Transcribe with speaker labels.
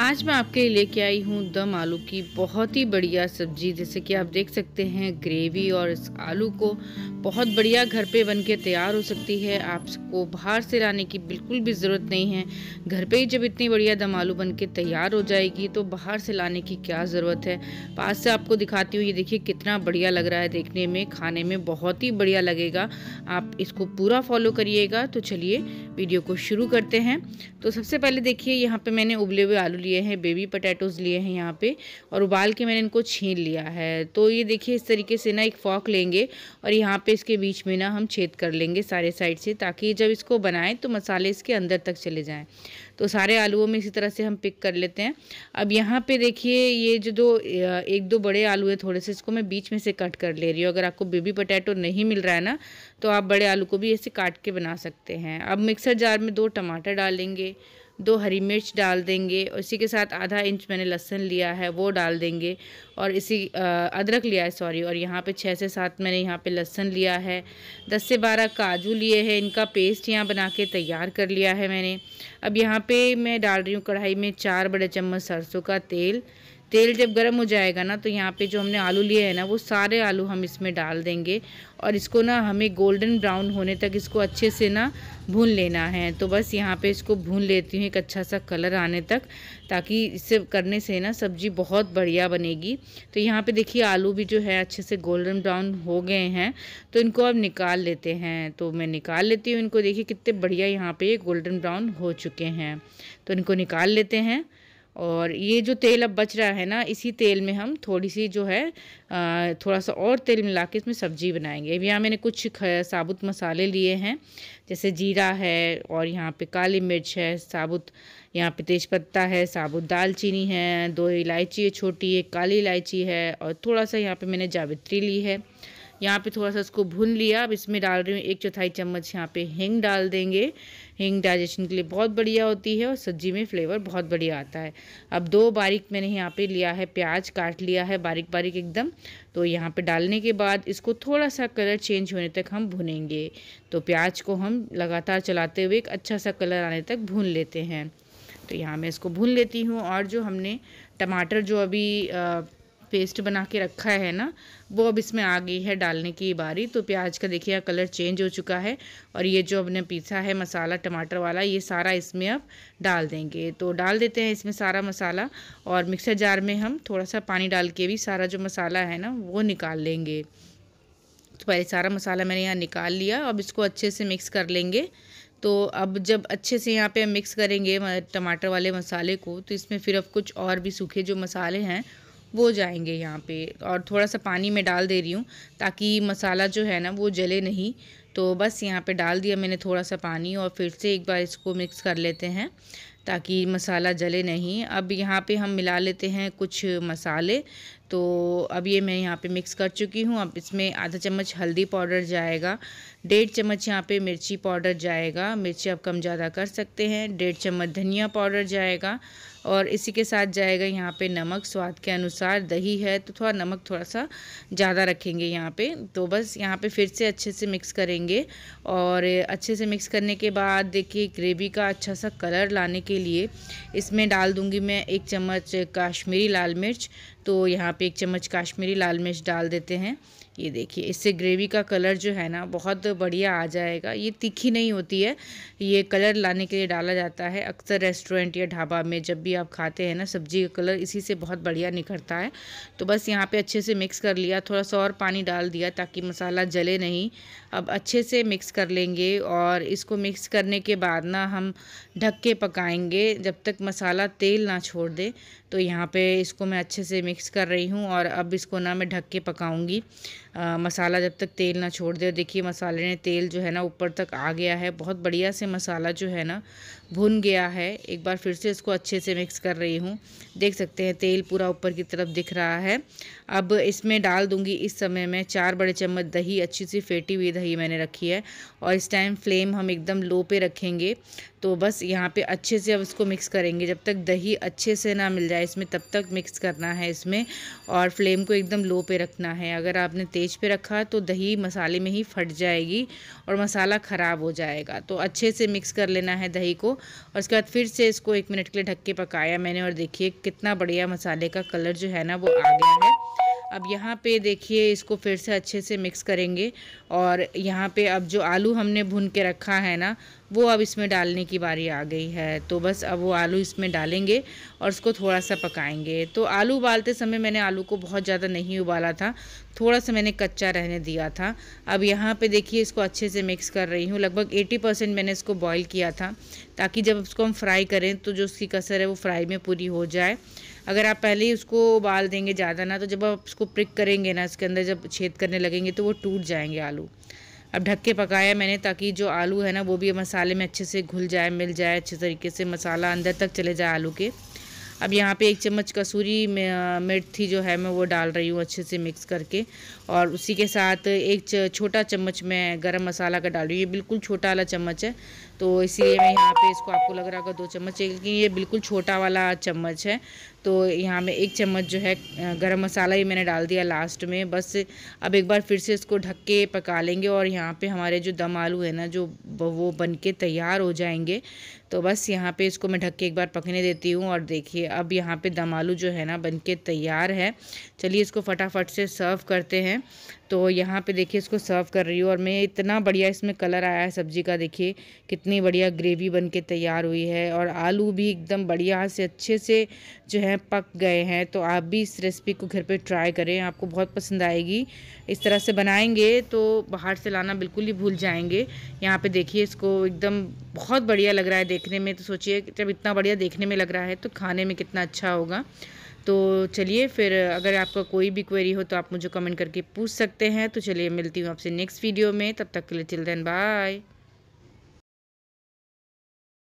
Speaker 1: आज मैं आपके लिए लेके आई हूँ दम आलू की बहुत ही बढ़िया सब्जी जैसे कि आप देख सकते हैं ग्रेवी और इस आलू को बहुत बढ़िया घर पे बन के तैयार हो सकती है आपको बाहर से लाने की बिल्कुल भी ज़रूरत नहीं है घर पे ही जब इतनी बढ़िया दम आलू बन के तैयार हो जाएगी तो बाहर से लाने की क्या ज़रूरत है पास से आपको दिखाती हूँ ये देखिए कितना बढ़िया लग रहा है देखने में खाने में बहुत ही बढ़िया लगेगा आप इसको पूरा फॉलो करिएगा तो चलिए वीडियो को शुरू करते हैं तो सबसे पहले देखिए यहाँ पर मैंने उबले हुए आलू लिए लिए हैं बेबी पटैटोज़ लिए हैं यहाँ पे और उबाल के मैंने इनको छीन लिया है तो ये देखिए इस तरीके से ना एक फॉक लेंगे और यहाँ पे इसके बीच में ना हम छेद कर लेंगे सारे साइड से ताकि जब इसको बनाएं तो मसाले इसके अंदर तक चले जाएँ तो सारे आलूओं में इसी तरह से हम पिक कर लेते हैं अब यहाँ पे देखिए ये जो दो एक दो बड़े आलू है थोड़े से इसको मैं बीच में से कट कर ले रही हूँ अगर आपको बेबी पटैटो नहीं मिल रहा है ना तो आप बड़े आलू को भी ऐसे काट के बना सकते हैं अब मिक्सर जार में दो टमाटर डालेंगे दो हरी मिर्च डाल देंगे इसी के साथ आधा इंच मैंने लहसन लिया है वो डाल देंगे और इसी अदरक लिया है सॉरी और यहाँ पे छः से सात मैंने यहाँ पे लहसन लिया है दस से बारह काजू लिए हैं इनका पेस्ट यहाँ बना के तैयार कर लिया है मैंने अब यहाँ पे मैं डाल रही हूँ कढ़ाई में चार बड़े चम्मच सरसों का तेल तेल जब गर्म हो जाएगा ना तो यहाँ पे जो हमने आलू लिए हैं ना वो सारे आलू हम इसमें डाल देंगे और इसको ना हमें गोल्डन ब्राउन होने तक इसको अच्छे से ना भून लेना है तो बस यहाँ पे इसको भून लेती हूँ एक अच्छा सा कलर आने तक ताकि इसे करने से ना सब्जी बहुत बढ़िया बनेगी तो यहाँ पे देखिए आलू भी जो है अच्छे से गोल्डन ब्राउन हो गए हैं तो इनको अब निकाल लेते हैं तो मैं निकाल लेती हूँ इनको देखिए कितने बढ़िया यहाँ पर गोल्डन ब्राउन हो चुके हैं तो इनको निकाल लेते हैं और ये जो तेल अब बच रहा है ना इसी तेल में हम थोड़ी सी जो है थोड़ा सा और तेल मिला के इसमें सब्जी बनाएंगे अब यहाँ मैंने कुछ साबुत मसाले लिए हैं जैसे जीरा है और यहाँ पे काली मिर्च है साबुत यहाँ पे तेज़पत्ता है साबुत दालचीनी है दो इलायची है छोटी एक काली इलायची है और थोड़ा सा यहाँ पर मैंने जावित्री ली है यहाँ पे थोड़ा सा इसको भून लिया अब इसमें डाल रही हूँ एक चौथाई चम्मच यहाँ पे हिंग डाल देंगे हिंग डाइजेशन के लिए बहुत बढ़िया होती है और सब्जी में फ्लेवर बहुत बढ़िया आता है अब दो बारीक मैंने यहाँ पे लिया है प्याज काट लिया है बारीक बारीक एकदम तो यहाँ पे डालने के बाद इसको थोड़ा सा कलर चेंज होने तक हम भुनेंगे तो प्याज को हम लगातार चलाते हुए एक अच्छा सा कलर आने तक भून लेते हैं तो यहाँ मैं इसको भून लेती हूँ और जो हमने टमाटर जो अभी आ, पेस्ट बना के रखा है ना वो अब इसमें आ गई है डालने की बारी तो प्याज का देखिए कलर चेंज हो चुका है और ये जो हमने पीसा है मसाला टमाटर वाला ये सारा इसमें अब डाल देंगे तो डाल देते हैं इसमें सारा मसाला और मिक्सर जार में हम थोड़ा सा पानी डाल के भी सारा जो मसाला है ना वो निकाल लेंगे तो पहले सारा मसाला मैंने यहाँ निकाल लिया अब इसको अच्छे से मिक्स कर लेंगे तो अब जब अच्छे से यहाँ पे मिक्स करेंगे टमाटर वाले मसाले को तो इसमें फिर अब कुछ और भी सूखे जो मसाले हैं वो जाएंगे यहाँ पे और थोड़ा सा पानी में डाल दे रही हूँ ताकि मसाला जो है ना वो जले नहीं तो बस यहाँ पे डाल दिया मैंने थोड़ा सा पानी और फिर से एक बार इसको मिक्स कर लेते हैं ताकि मसाला जले नहीं अब यहाँ पे हम मिला लेते हैं कुछ मसाले तो अब ये मैं यहाँ पे मिक्स कर चुकी हूँ अब इसमें आधा चम्मच हल्दी पाउडर जाएगा डेढ़ चम्मच यहाँ पे मिर्ची पाउडर जाएगा मिर्ची आप कम ज़्यादा कर सकते हैं डेढ़ चम्मच धनिया पाउडर जाएगा और इसी के साथ जाएगा यहाँ पे नमक स्वाद के अनुसार दही है तो थोड़ा नमक थोड़ा सा ज़्यादा रखेंगे यहाँ पे तो बस यहाँ पे फिर से अच्छे से मिक्स करेंगे और अच्छे से मिक्स करने के बाद देखिए ग्रेवी का अच्छा सा कलर लाने के लिए इसमें डाल दूँगी मैं एक चम्मच काश्मीरी लाल मिर्च तो यहाँ पे एक चम्मच काश्मीरी लाल मिर्च डाल देते हैं ये देखिए इससे ग्रेवी का कलर जो है ना बहुत बढ़िया आ जाएगा ये तीखी नहीं होती है ये कलर लाने के लिए डाला जाता है अक्सर रेस्टोरेंट या ढाबा में जब भी आप खाते हैं ना सब्जी का कलर इसी से बहुत बढ़िया निखरता है तो बस यहाँ पे अच्छे से मिक्स कर लिया थोड़ा सा और पानी डाल दिया ताकि मसाला जले नहीं अब अच्छे से मिक्स कर लेंगे और इसको मिक्स करने के बाद ना हम ढक के पकाएँगे जब तक मसाला तेल ना छोड़ दे तो यहाँ पे इसको मैं अच्छे से मिक्स कर रही हूँ और अब इसको ना मैं ढक के पकाऊँगी आ, मसाला जब तक तेल ना छोड़ दे देखिए मसाले ने तेल जो है ना ऊपर तक आ गया है बहुत बढ़िया से मसाला जो है ना भुन गया है एक बार फिर से इसको अच्छे से मिक्स कर रही हूँ देख सकते हैं तेल पूरा ऊपर की तरफ दिख रहा है अब इसमें डाल दूँगी इस समय में चार बड़े चम्मच दही अच्छी सी फेटी हुई दही मैंने रखी है और इस टाइम फ्लेम हम एकदम लो पे रखेंगे तो बस यहाँ पे अच्छे से अब इसको मिक्स करेंगे जब तक दही अच्छे से ना मिल जाए इसमें तब तक मिक्स करना है इसमें और फ्लेम को एकदम लो पे रखना है अगर आपने तेल तेज़ पे रखा तो दही मसाले में ही फट जाएगी और मसाला ख़राब हो जाएगा तो अच्छे से मिक्स कर लेना है दही को और उसके बाद फिर से इसको एक मिनट के लिए ढक के पकाया मैंने और देखिए कितना बढ़िया मसाले का कलर जो है ना वो आ गया है अब यहाँ पे देखिए इसको फिर से अच्छे से मिक्स करेंगे और यहाँ पे अब जो आलू हमने भून के रखा है ना वो अब इसमें डालने की बारी आ गई है तो बस अब वो आलू इसमें डालेंगे और उसको थोड़ा सा पकाएंगे तो आलू उबालते समय मैंने आलू को बहुत ज़्यादा नहीं उबाला था थोड़ा सा मैंने कच्चा रहने दिया था अब यहाँ पे देखिए इसको अच्छे से मिक्स कर रही हूँ लगभग 80 परसेंट मैंने इसको बॉईल किया था ताकि जब उसको हम फ्राई करें तो जो उसकी कसर है वो फ्राई में पूरी हो जाए अगर आप पहले ही उसको उबाल देंगे ज़्यादा ना तो जब आप उसको प्रिक करेंगे ना इसके अंदर जब छेद करने लगेंगे तो वो टूट जाएंगे आलू अब ढक के पकाया मैंने ताकि जो आलू है ना वो भी मसाले में अच्छे से घुल जाए मिल जाए अच्छे तरीके से मसाला अंदर तक चले जाए आलू के अब यहाँ पे एक चम्मच कसूरी मिर्ची जो है मैं वो डाल रही हूँ अच्छे से मिक्स करके और उसी के साथ एक छोटा चम्मच मैं गरम मसाला का डाल रही हूँ ये बिल्कुल छोटा वाला चम्मच है तो इसीलिए मैं यहाँ पे इसको आपको लग रहा होगा दो चम्मच चाहिए क्योंकि ये बिल्कुल छोटा वाला चम्मच है तो यहाँ में एक चम्मच जो है गरम मसाला ही मैंने डाल दिया लास्ट में बस अब एक बार फिर से इसको ढक के पका लेंगे और यहाँ पे हमारे जो दम आलू है ना जो वो बन के तैयार हो जाएंगे तो बस यहाँ पे इसको मैं ढक के एक बार पकने देती हूँ और देखिए अब यहाँ पे दम आलू जो है ना बन के तैयार है चलिए इसको फटाफट से सर्व करते हैं तो यहाँ पर देखिए इसको सर्व कर रही हूँ और मैं इतना बढ़िया इसमें कलर आया है सब्ज़ी का देखिए कितना कितनी बढ़िया ग्रेवी बन के तैयार हुई है और आलू भी एकदम बढ़िया से अच्छे से जो है पक गए हैं तो आप भी इस रेसिपी को घर पे ट्राई करें आपको बहुत पसंद आएगी इस तरह से बनाएंगे तो बाहर से लाना बिल्कुल ही भूल जाएंगे यहाँ पे देखिए इसको एकदम बहुत बढ़िया लग रहा है देखने में तो सोचिए जब इतना बढ़िया देखने में लग रहा है तो खाने में कितना अच्छा होगा तो चलिए फिर अगर आपका कोई भी क्वेरी हो तो आप मुझे कमेंट करके पूछ सकते हैं तो चलिए मिलती हूँ आपसे नेक्स्ट वीडियो में तब तक के लिए चिल्ड्रेन बाय